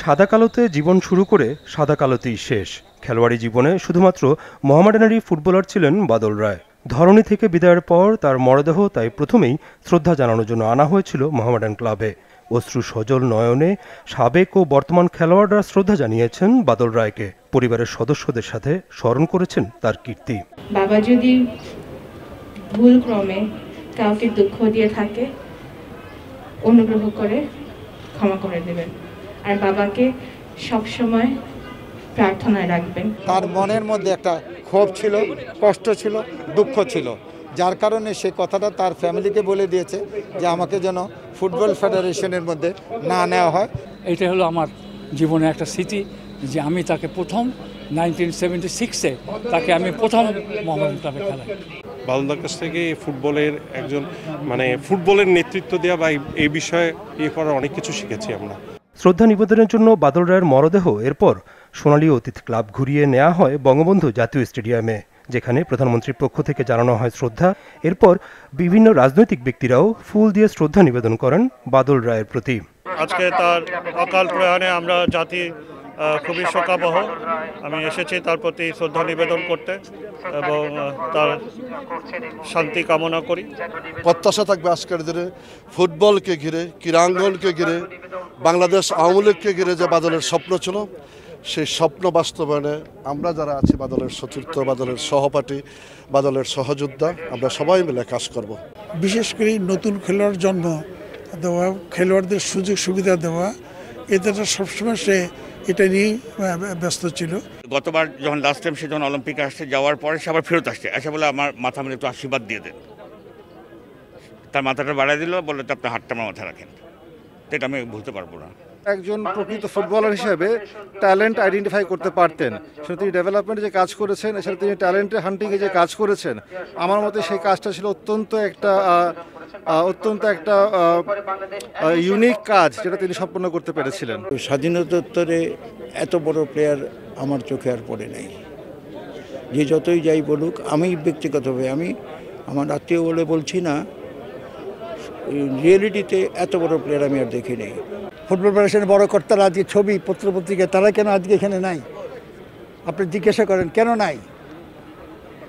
সাদা কালোতে জীবন শুরু করে সাদা কালোতেই শেষ খেলোয়াড়ি জীবনে শুধুমাত্র মোহামেডানেরই ফুটবলার ছিলেন বাদল রায় ধরণী থেকে বিদায়ের পর তার মরদেহ তাই প্রথমেই শ্রদ্ধা জানানোর জন্য আনা হয়েছিল মহামেডান ক্লাবে অশ্রু সজল নয়নে সাবেক ও বর্তমান খেলোয়াড়রা শ্রদ্ধা জানিয়েছেন বাদল রায়কে পরিবারের সদস্যদের সাথে স্মরণ করেছেন তার কীর্তি বাবা যদি ভুল ক্রমে কাউকে দুঃখ দিয়ে থাকে অনুগ্রহ করে ক্ষমা করে দেবেন আর বাবাকে সবসময় প্রার্থনায় রাখবেন তার মনের মধ্যে একটা ক্ষোভ ছিল কষ্ট ছিল দুঃখ ছিল যার কারণে সে কথাটা তার ফ্যামিলিকে বলে দিয়েছে যে আমাকে যেন ফুটবল ফেডারেশনের মধ্যে না নেওয়া হয় এটা হলো আমার জীবনে একটা স্মৃতি যে আমি তাকে প্রথম নাইনটিন সেভেন্টি সিক্সে তাকে আমি প্রথম মোহামেডান ক্লাবে খেলাই বালুদার কাছ থেকে ফুটবলের একজন মানে ফুটবলের নেতৃত্ব দেওয়া বা এই বিষয়ে ইয়ে করার অনেক কিছু শিখেছি আমরা শ্রদ্ধা নিবেদনের জন্য বাদল রায়ের মরদেহ এরপর সোনালী অতীত ক্লাব ঘুরিয়ে নেওয়া হয় বঙ্গবন্ধু জাতীয় স্টেডিয়ামে যেখানে প্রধানমন্ত্রীর পক্ষ থেকে জানানো হয় শ্রদ্ধা এরপর বিভিন্ন রাজনৈতিক ব্যক্তিরাও ফুল দিয়ে শ্রদ্ধা নিবেদন করেন বাদল রায়ের প্রতি আজকে তার অকাল প্রয়াণে আমরা জাতি খুবই শোকাবহ আমি এসেছি তার প্রতি শ্রদ্ধা নিবেদন করতে এবং তার শান্তি কামনা করি প্রত্যাশা থাকবে আজকের দিনে ফুটবলকে ঘিরে ক্রীড়াঙ্গনকে ঘিরে বাংলাদেশ আওয়ামী লীগকে ঘিরে যে বাদলের স্বপ্ন ছিল সেই স্বপ্ন বাস্তবায়নে আমরা যারা আছি বাদলের সতীর্থ বাদলের সহপাঠী বাদলের সহযোদ্ধা আমরা সবাই মিলে কাজ করব। বিশেষ করে নতুন খেলোয়াড় জন্ম দেওয়া খেলোয়াড়দের সুযোগ সুবিধা দেওয়া এটা সবসময় সে এটা নিয়ে ব্যস্ত ছিল গতবার যখন লাস্ট টাইম সে যখন অলিম্পিকে আসছে যাওয়ার পরে সে আবার ফেরত আসছে আসে বলে আমার মাথা মানে একটু আশীর্বাদ দিয়ে দেন তার মাথাটা বাড়াই দিল বলে তো আপনার হাতটা আমার মাথা রাখেন সেটা আমি বলতে পারবো না একজন প্রকৃত ফুটবলার হিসেবে ট্যালেন্ট আইডেন্টিফাই করতে পারতেন সেটা তিনি ডেভেলপমেন্টে যে কাজ করেছেন এছাড়া তিনি ট্যালেন্টের হান্টিংয়ে যে কাজ করেছেন আমার মতে সেই কাজটা ছিল অত্যন্ত একটা অত্যন্ত একটা ইউনিক কাজ যেটা তিনি সম্পন্ন করতে পেরেছিলেন স্বাধীনতোত্তরে এত বড় প্লেয়ার আমার চোখে আর পড়ে নাই যে যতই যাই বলুক আমি ব্যক্তিগতভাবে আমি আমার আত্মীয় বলে বলছি না রিয়েলিটিতে এত বড় প্লেয়ার আমি আর দেখি নেই ফুটবল ফেডারেশনের বড় কর্তারা আজকে ছবি পত্রপত্রিকা তারা কেন আজকে এখানে নাই আপনি জিজ্ঞাসা করেন কেন নাই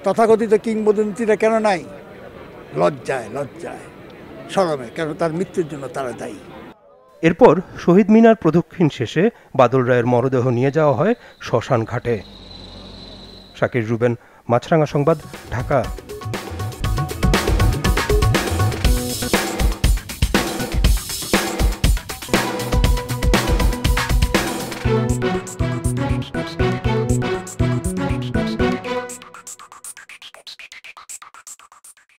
তথাকথিত কিংবদন্তিরা কেন নাই লজ্জায় লজ্জায় সরমে কেন তার মৃত্যুর জন্য তারা দায়ী এরপর শহীদ মিনার প্রদক্ষিণ শেষে বাদল রায়ের মরদেহ নিয়ে যাওয়া হয় শ্মশান ঘাটে শাকির রুবেন মাছরাঙা সংবাদ ঢাকা